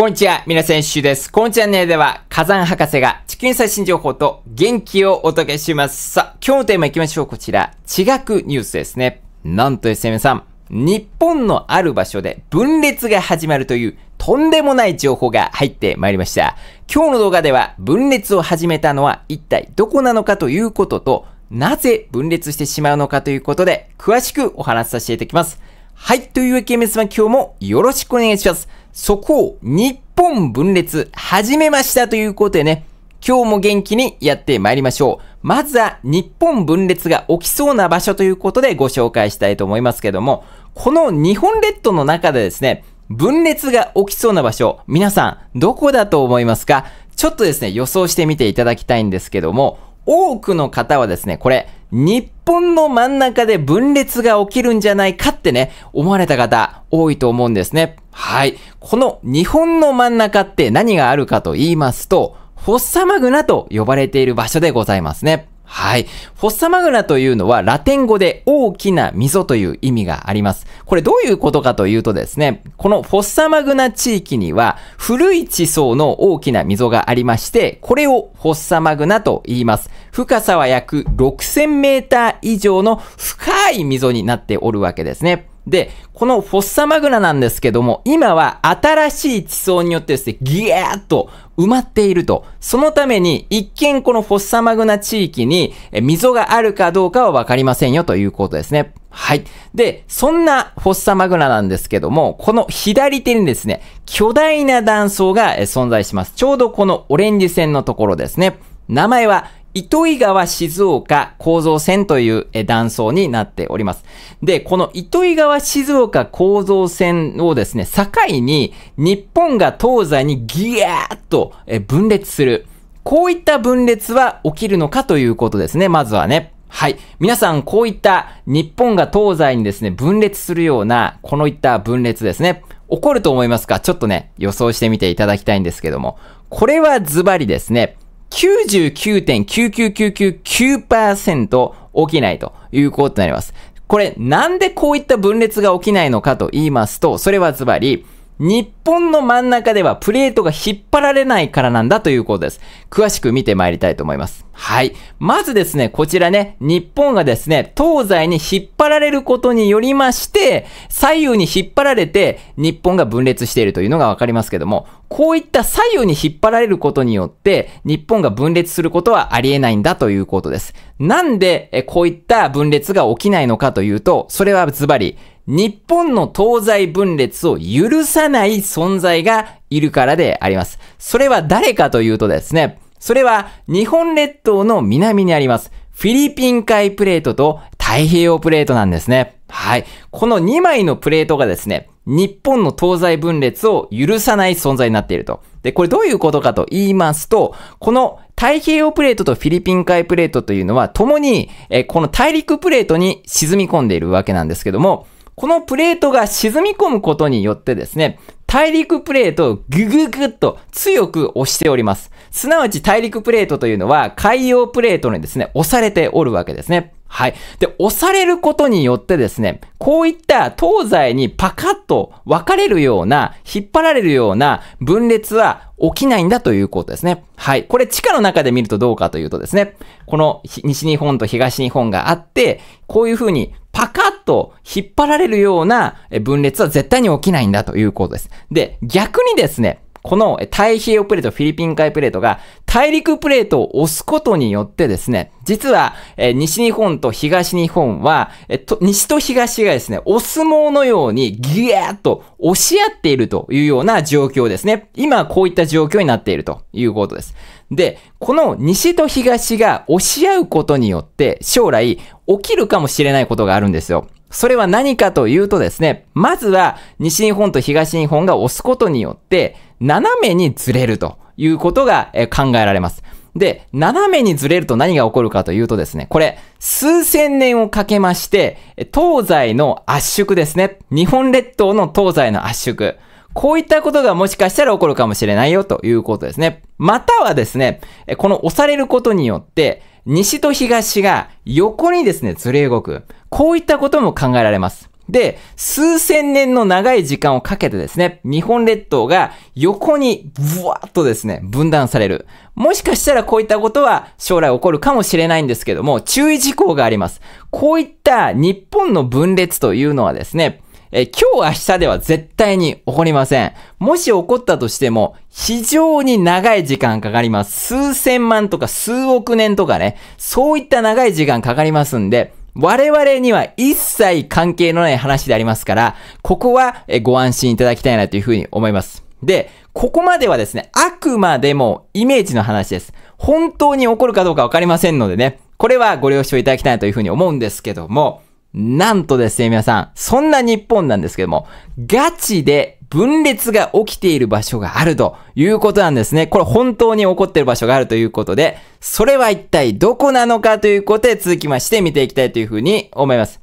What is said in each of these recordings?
こんにちは、皆さん、シュです。このチャンネルでは、火山博士が地球に最新情報と元気をお届けします。さあ、今日のテーマ行きましょう。こちら、地学ニュースですね。なんとですね、皆さん、日本のある場所で分裂が始まるというとんでもない情報が入ってまいりました。今日の動画では、分裂を始めたのは一体どこなのかということと、なぜ分裂してしまうのかということで、詳しくお話しさせていただきます。はい。というわけで皆様今日もよろしくお願いします。そこを日本分裂始めましたということでね、今日も元気にやってまいりましょう。まずは日本分裂が起きそうな場所ということでご紹介したいと思いますけども、この日本列島の中でですね、分裂が起きそうな場所、皆さんどこだと思いますかちょっとですね、予想してみていただきたいんですけども、多くの方はですね、これ、日本の真ん中で分裂が起きるんじゃないかってね、思われた方多いと思うんですね。はい。この日本の真ん中って何があるかと言いますと、フォッサマグナと呼ばれている場所でございますね。はい。フォッサマグナというのはラテン語で大きな溝という意味があります。これどういうことかというとですね、このフォッサマグナ地域には古い地層の大きな溝がありまして、これをフォッサマグナと言います。深さは約6000メーター以上の深い溝になっておるわけですね。で、このフォッサマグナなんですけども、今は新しい地層によってですね、ギャーっと埋まっていると。そのために、一見このフォッサマグナ地域に溝があるかどうかはわかりませんよということですね。はい。で、そんなフォッサマグナなんですけども、この左手にですね、巨大な断層が存在します。ちょうどこのオレンジ線のところですね。名前は、糸魚川静岡構造線という断層になっております。で、この糸魚川静岡構造線をですね、境に日本が東西にギャーッと分裂する。こういった分裂は起きるのかということですね、まずはね。はい。皆さん、こういった日本が東西にですね、分裂するような、このいった分裂ですね。起こると思いますかちょっとね、予想してみていただきたいんですけども。これはズバリですね、99.99999%起きないということになります。これなんでこういった分裂が起きないのかと言いますと、それはズバリ、日本の真ん中ではプレートが引っ張られないからなんだということです。詳しく見てまいりたいと思います。はい。まずですね、こちらね、日本がですね、東西に引っ張られることによりまして、左右に引っ張られて、日本が分裂しているというのがわかりますけども、こういった左右に引っ張られることによって、日本が分裂することはありえないんだということです。なんで、こういった分裂が起きないのかというと、それはズバリ、日本の東西分裂を許さない存在がいるからであります。それは誰かというとですね、それは日本列島の南にあります。フィリピン海プレートと太平洋プレートなんですね。はい。この2枚のプレートがですね、日本の東西分裂を許さない存在になっていると。で、これどういうことかと言いますと、この太平洋プレートとフィリピン海プレートというのは、共に、えこの大陸プレートに沈み込んでいるわけなんですけども、このプレートが沈み込むことによってですね、大陸プレートをグググっと強く押しております。すなわち大陸プレートというのは海洋プレートにですね、押されておるわけですね。はい。で、押されることによってですね、こういった東西にパカッと分かれるような、引っ張られるような分裂は起きないんだということですね。はい。これ地下の中で見るとどうかというとですね、この西日本と東日本があって、こういうふうにパカッと引っ張られるような分裂は絶対に起きないんだということです。で、逆にですね、この太平洋プレート、フィリピン海プレートが大陸プレートを押すことによってですね、実は、え西日本と東日本は、えと、西と東がですね、お相撲のようにギューッと押し合っているというような状況ですね。今こういった状況になっているということです。で、この西と東が押し合うことによって将来起きるかもしれないことがあるんですよ。それは何かというとですね、まずは西日本と東日本が押すことによって斜めにずれると。いうことが、え考えられます。で、斜めにずれると何が起こるかというとですね、これ、数千年をかけまして、東西の圧縮ですね。日本列島の東西の圧縮。こういったことがもしかしたら起こるかもしれないよということですね。またはですね、この押されることによって、西と東が横にですね、ずれ動く。こういったことも考えられます。で、数千年の長い時間をかけてですね、日本列島が横にブワーッとですね、分断される。もしかしたらこういったことは将来起こるかもしれないんですけども、注意事項があります。こういった日本の分裂というのはですね、え今日明日では絶対に起こりません。もし起こったとしても、非常に長い時間かかります。数千万とか数億年とかね、そういった長い時間かかりますんで、我々には一切関係のない話でありますから、ここはご安心いただきたいなというふうに思います。で、ここまではですね、あくまでもイメージの話です。本当に起こるかどうかわかりませんのでね、これはご了承いただきたいなというふうに思うんですけども、なんとですね、皆さん、そんな日本なんですけども、ガチで分裂が起きている場所があるということなんですね。これ本当に起こっている場所があるということで、それは一体どこなのかということで続きまして見ていきたいというふうに思います。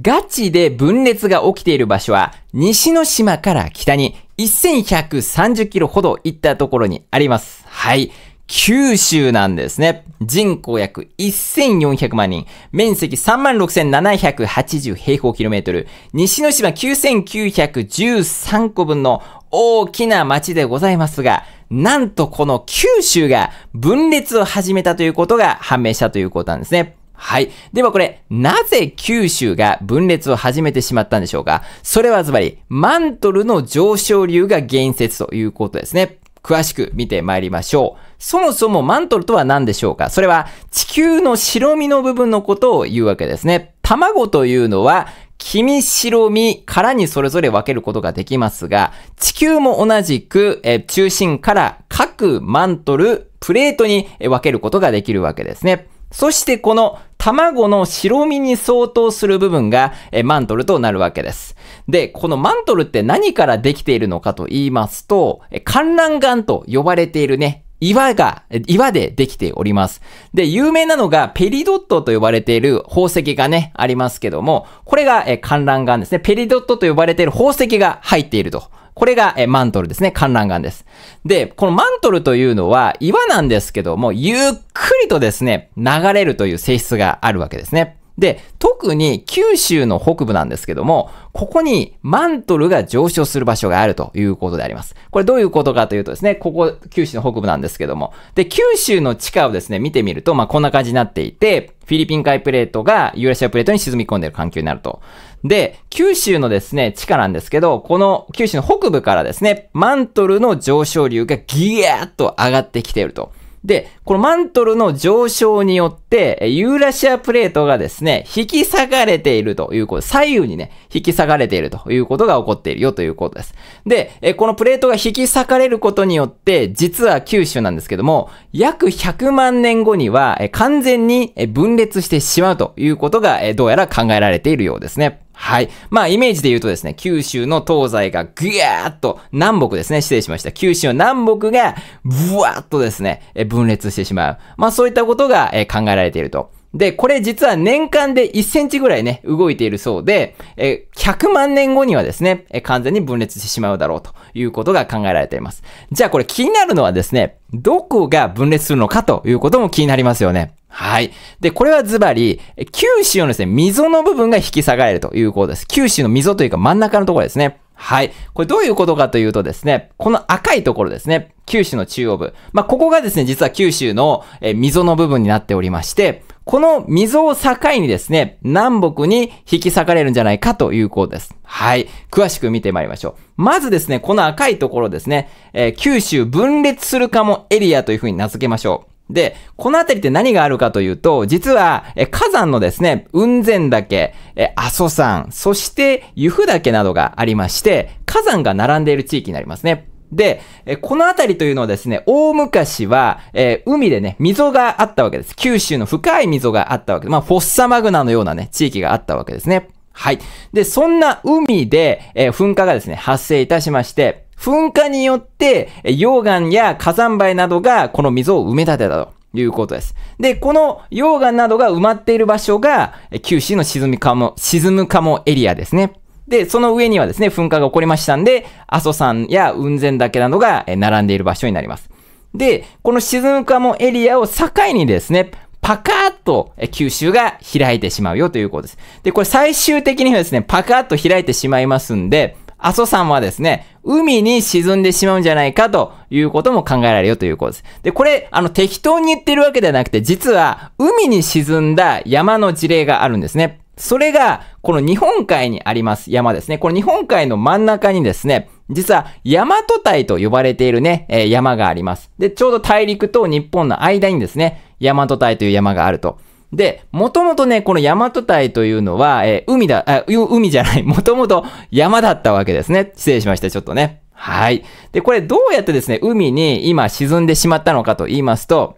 ガチで分裂が起きている場所は、西之島から北に1130キロほど行ったところにあります。はい。九州なんですね。人口約1400万人。面積36,780平方キロメートル。西之島9,913個分の大きな町でございますが、なんとこの九州が分裂を始めたということが判明したということなんですね。はい。ではこれ、なぜ九州が分裂を始めてしまったんでしょうかそれはズバリ、マントルの上昇流が原説ということですね。詳しく見てまいりましょう。そもそもマントルとは何でしょうかそれは地球の白身の部分のことを言うわけですね。卵というのは黄身、白身、殻にそれぞれ分けることができますが、地球も同じく、え中心から各マントル、プレートに分けることができるわけですね。そしてこの卵の白身に相当する部分が、えマントルとなるわけです。で、このマントルって何からできているのかと言いますと、観覧岩と呼ばれているね、岩が、岩でできております。で、有名なのがペリドットと呼ばれている宝石がね、ありますけども、これが観覧岩ですね。ペリドットと呼ばれている宝石が入っていると。これが、えマントルですね。観覧岩です。で、このマントルというのは岩なんですけども、ゆっくりとですね、流れるという性質があるわけですね。で、特に九州の北部なんですけども、ここにマントルが上昇する場所があるということであります。これどういうことかというとですね、ここ九州の北部なんですけども、で、九州の地下をですね、見てみると、まあ、こんな感じになっていて、フィリピン海プレートがユーラシアプレートに沈み込んでいる環境になると。で、九州のですね、地下なんですけど、この九州の北部からですね、マントルの上昇流がギヤーッと上がってきていると。で、このマントルの上昇によって、ユーラシアプレートがですね、引き下がれているということ、左右にね、引き下がれているということが起こっているよということです。で、このプレートが引き裂かれることによって、実は九州なんですけども、約100万年後には完全に分裂してしまうということが、どうやら考えられているようですね。はい。まあ、イメージで言うとですね、九州の東西がぐやーっと、南北ですね、失礼しました。九州の南北が、ぶわーっとですね、分裂してしまう。まあ、そういったことが、え考えられていると。で、これ実は年間で1センチぐらいね、動いているそうで、え100万年後にはですね、え完全に分裂してしまうだろうということが考えられています。じゃあこれ気になるのはですね、どこが分裂するのかということも気になりますよね。はい。で、これはズバリ、九州のですね、溝の部分が引き下がれるということです。九州の溝というか真ん中のところですね。はい。これどういうことかというとですね、この赤いところですね、九州の中央部。まあ、ここがですね、実は九州の溝の部分になっておりまして、この溝を境にですね、南北に引き裂かれるんじゃないかということです。はい。詳しく見てまいりましょう。まずですね、この赤いところですね、えー、九州分裂するかもエリアというふうに名付けましょう。で、この辺りって何があるかというと、実は、え火山のですね、雲仙岳、え阿蘇山、そして、湯布岳などがありまして、火山が並んでいる地域になりますね。で、えこの辺りというのはですね、大昔は、えー、海でね、溝があったわけです。九州の深い溝があったわけです。まあ、フォッサマグナのようなね、地域があったわけですね。はい。で、そんな海で、えー、噴火がですね、発生いたしまして、噴火によって、え溶岩や火山灰などがこの溝を埋め立てたと。いうことです。で、この溶岩などが埋まっている場所が、九州の沈みかも、沈むかもエリアですね。で、その上にはですね、噴火が起こりましたんで、阿蘇山や雲仙岳などが並んでいる場所になります。で、この沈むかもエリアを境にですね、パカーッと吸収が開いてしまうよということです。で、これ最終的にはですね、パカーッと開いてしまいますんで、阿蘇山はですね、海に沈んでしまうんじゃないかということも考えられるよということです。で、これ、あの、適当に言ってるわけではなくて、実は、海に沈んだ山の事例があるんですね。それが、この日本海にあります山ですね。この日本海の真ん中にですね、実は、大和帯と呼ばれているね、えー、山があります。で、ちょうど大陸と日本の間にですね、大和帯という山があると。で、もともとね、この大和帯というのは、えー、海だ、あ、海じゃない、もともと山だったわけですね。失礼しました、ちょっとね。はい。で、これどうやってですね、海に今沈んでしまったのかと言いますと、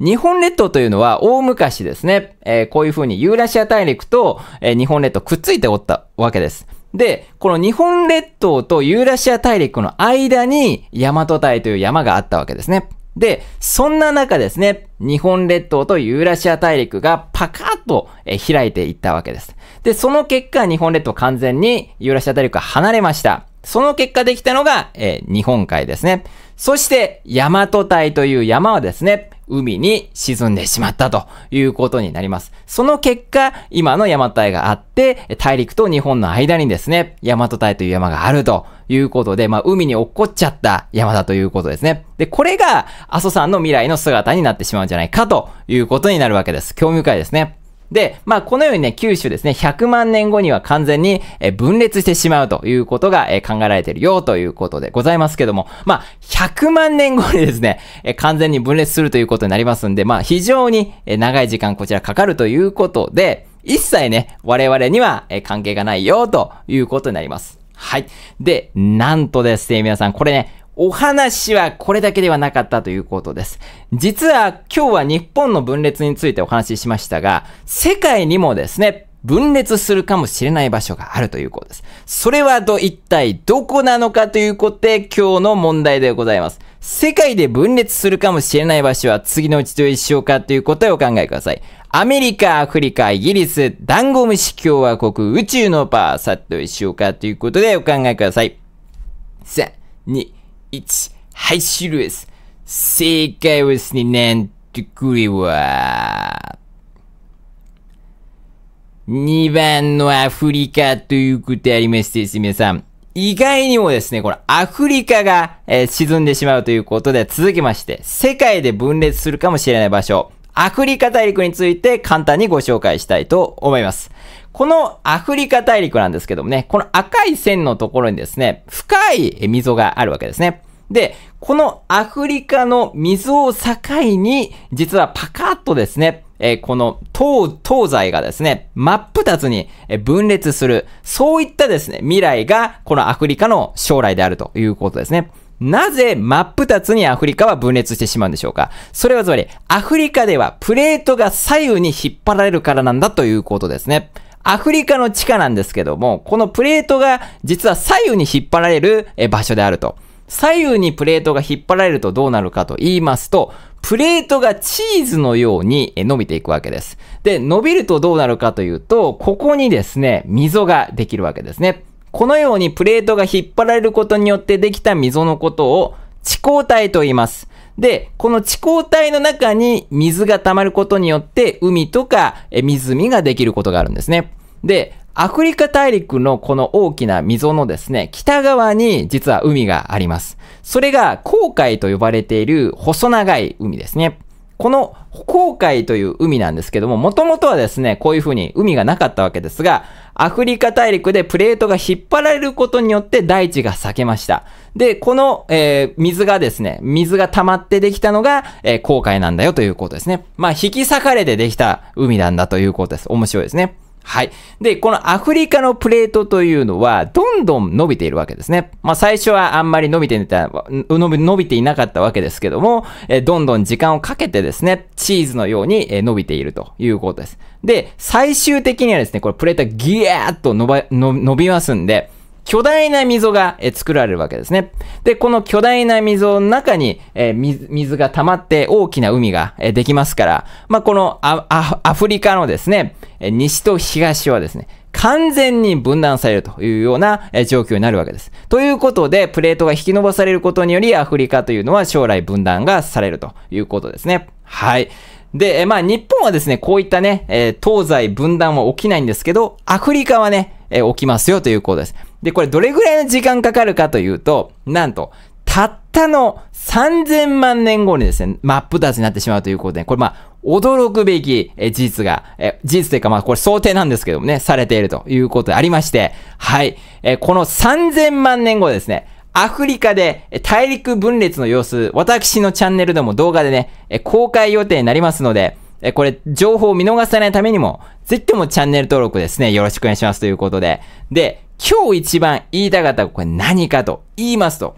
日本列島というのは大昔ですね、えー、こういう風にユーラシア大陸と、えー、日本列島くっついておったわけです。で、この日本列島とユーラシア大陸の間に大和台という山があったわけですね。で、そんな中ですね、日本列島とユーラシア大陸がパカッと開いていったわけです。で、その結果日本列島完全にユーラシア大陸が離れました。その結果できたのが、えー、日本海ですね。そして、大和隊という山はですね、海に沈んでしまったということになります。その結果、今の大和隊があって、大陸と日本の間にですね、大和隊という山があるということで、まあ、海に落っこっちゃった山だということですね。で、これが、阿蘇山の未来の姿になってしまうんじゃないかということになるわけです。興味深いですね。で、まあ、このようにね、九州ですね、100万年後には完全に分裂してしまうということが考えられているよということでございますけども、まあ、100万年後にですね、完全に分裂するということになりますんで、まあ、非常に長い時間こちらかかるということで、一切ね、我々には関係がないよということになります。はい。で、なんとですね、皆さん、これね、お話はこれだけではなかったということです。実は今日は日本の分裂についてお話ししましたが、世界にもですね、分裂するかもしれない場所があるということです。それはど、一体どこなのかということで今日の問題でございます。世界で分裂するかもしれない場所は次のうちど一緒かということでお考えください。アメリカ、アフリカ、イギリス、ダンゴムシ共和国、宇宙のパー、さっと一緒かということでお考えください。3、2、1、はい、シルエス。正解はですね、なんとこれは、2番のアフリカということでありましてですね、皆さん。意外にもですね、このアフリカが、えー、沈んでしまうということで続きまして、世界で分裂するかもしれない場所、アフリカ大陸について簡単にご紹介したいと思います。このアフリカ大陸なんですけどもね、この赤い線のところにですね、深い溝があるわけですね。で、このアフリカの水を境に、実はパカッとですね、えー、この東、東西がですね、真っ二つに分裂する、そういったですね、未来がこのアフリカの将来であるということですね。なぜ真っ二つにアフリカは分裂してしまうんでしょうかそれはつまり、アフリカではプレートが左右に引っ張られるからなんだということですね。アフリカの地下なんですけども、このプレートが実は左右に引っ張られる場所であると。左右にプレートが引っ張られるとどうなるかと言いますと、プレートがチーズのように伸びていくわけです。で、伸びるとどうなるかというと、ここにですね、溝ができるわけですね。このようにプレートが引っ張られることによってできた溝のことを地高体と言います。で、この地高帯の中に水が溜まることによって海とか湖ができることがあるんですね。で、アフリカ大陸のこの大きな溝のですね、北側に実は海があります。それが航海と呼ばれている細長い海ですね。この航海という海なんですけども、もともとはですね、こういう風に海がなかったわけですが、アフリカ大陸でプレートが引っ張られることによって大地が裂けました。で、この、えー、水がですね、水が溜まってできたのが、えー、航海なんだよということですね。まあ、引き裂かれてできた海なんだということです。面白いですね。はい。で、このアフリカのプレートというのは、どんどん伸びているわけですね。まあ、最初はあんまり伸びていた、伸びていなかったわけですけども、えどんどん時間をかけてですね、チーズのように伸びているということです。で、最終的にはですね、これプレートギャーっとば、伸びますんで、巨大な溝が、え作られるわけですね。で、この巨大な溝の中に、え水が溜まって大きな海が、えできますから、まあ、このアフリカのですね、え西と東はですね、完全に分断されるというような状況になるわけです。ということで、プレートが引き伸ばされることにより、アフリカというのは将来分断がされるということですね。はい。で、まあ日本はですね、こういったね、え東西分断は起きないんですけど、アフリカはね、えー、起きますよということです。で、これどれぐらいの時間かかるかというと、なんと、たったの3000万年後にですね、真っ二つになってしまうということで、これまあ、驚くべき事実が、え事実というかまあこれ想定なんですけどもね、されているということでありまして、はい、えこの3000万年後ですね、アフリカで大陸分裂の様子、私のチャンネルでも動画でね、公開予定になりますので、え、これ、情報を見逃さないためにも、ぜひともチャンネル登録ですね、よろしくお願いしますということで。で、今日一番言いたかったこれ何かと言いますと、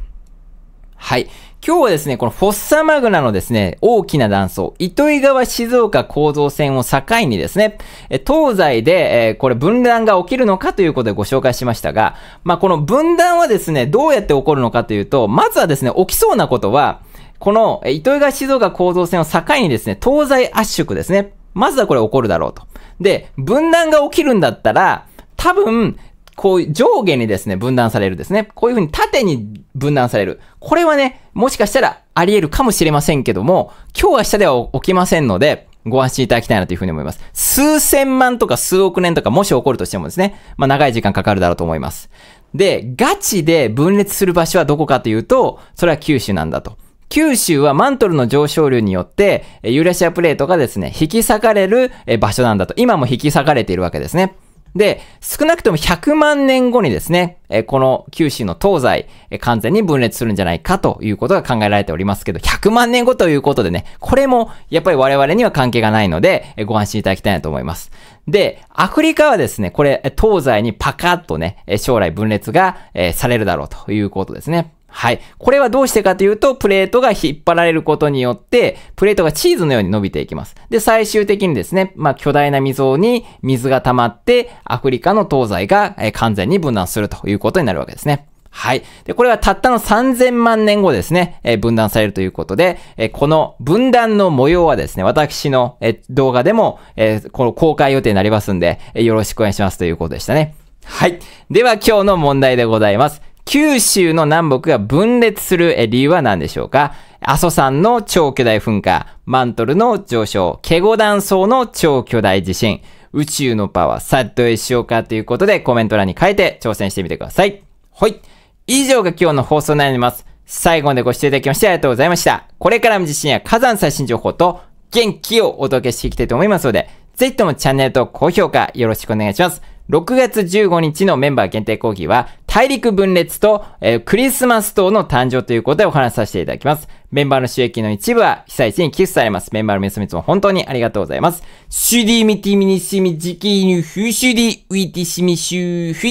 はい。今日はですね、このフォッサマグナのですね、大きな断層、糸魚川静岡構造線を境にですね、東西で、えー、これ分断が起きるのかということでご紹介しましたが、まあ、この分断はですね、どうやって起こるのかというと、まずはですね、起きそうなことは、この、え、糸魚川静岡構造線を境にですね、東西圧縮ですね。まずはこれ起こるだろうと。で、分断が起きるんだったら、多分、こう上下にですね、分断されるですね。こういう風に縦に分断される。これはね、もしかしたらあり得るかもしれませんけども、今日は下では起きませんので、ご安心いただきたいなというふうに思います。数千万とか数億年とかもし起こるとしてもですね、まあ長い時間かかるだろうと思います。で、ガチで分裂する場所はどこかというと、それは九州なんだと。九州はマントルの上昇流によって、ユーラシアプレートがですね、引き裂かれる場所なんだと。今も引き裂かれているわけですね。で、少なくとも100万年後にですね、この九州の東西、完全に分裂するんじゃないかということが考えられておりますけど、100万年後ということでね、これもやっぱり我々には関係がないので、ご安心いただきたいなと思います。で、アフリカはですね、これ、東西にパカッとね、将来分裂がされるだろうということですね。はい。これはどうしてかというと、プレートが引っ張られることによって、プレートがチーズのように伸びていきます。で、最終的にですね、まあ、巨大な溝に水が溜まって、アフリカの東西が、え完全に分断するということになるわけですね。はい。で、これはたったの3000万年後ですね、えー、分断されるということで、えー、この分断の模様はですね、私の、えー、動画でも、えこの公開予定になりますんで、えよろしくお願いしますということでしたね。はい。では今日の問題でございます。九州の南北が分裂する理由は何でしょうか阿蘇山の超巨大噴火、マントルの上昇、ケゴ断層の超巨大地震、宇宙のパワー、サッドへしようかということでコメント欄に書いて挑戦してみてください。はい。以上が今日の放送になります。最後までご視聴いただきましてありがとうございました。これからも地震や火山最新情報と元気をお届けしていきたいと思いますので、ぜひともチャンネルと高評価よろしくお願いします。6月15日のメンバー限定講義は大陸分裂と、えー、クリスマス等の誕生ということでお話しさせていただきます。メンバーの収益の一部は被災地に寄付されます。メンバーの皆様いつも本当にありがとうございます。シュディミティミニシミジキーニュフーシュディウィティシミシューフィ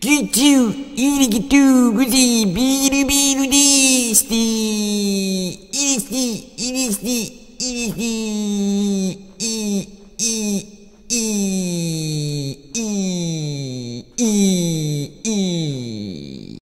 ギチューイリギトゥーグジービールビールディーシティイリシティイリシティイリシティイイイイ e e e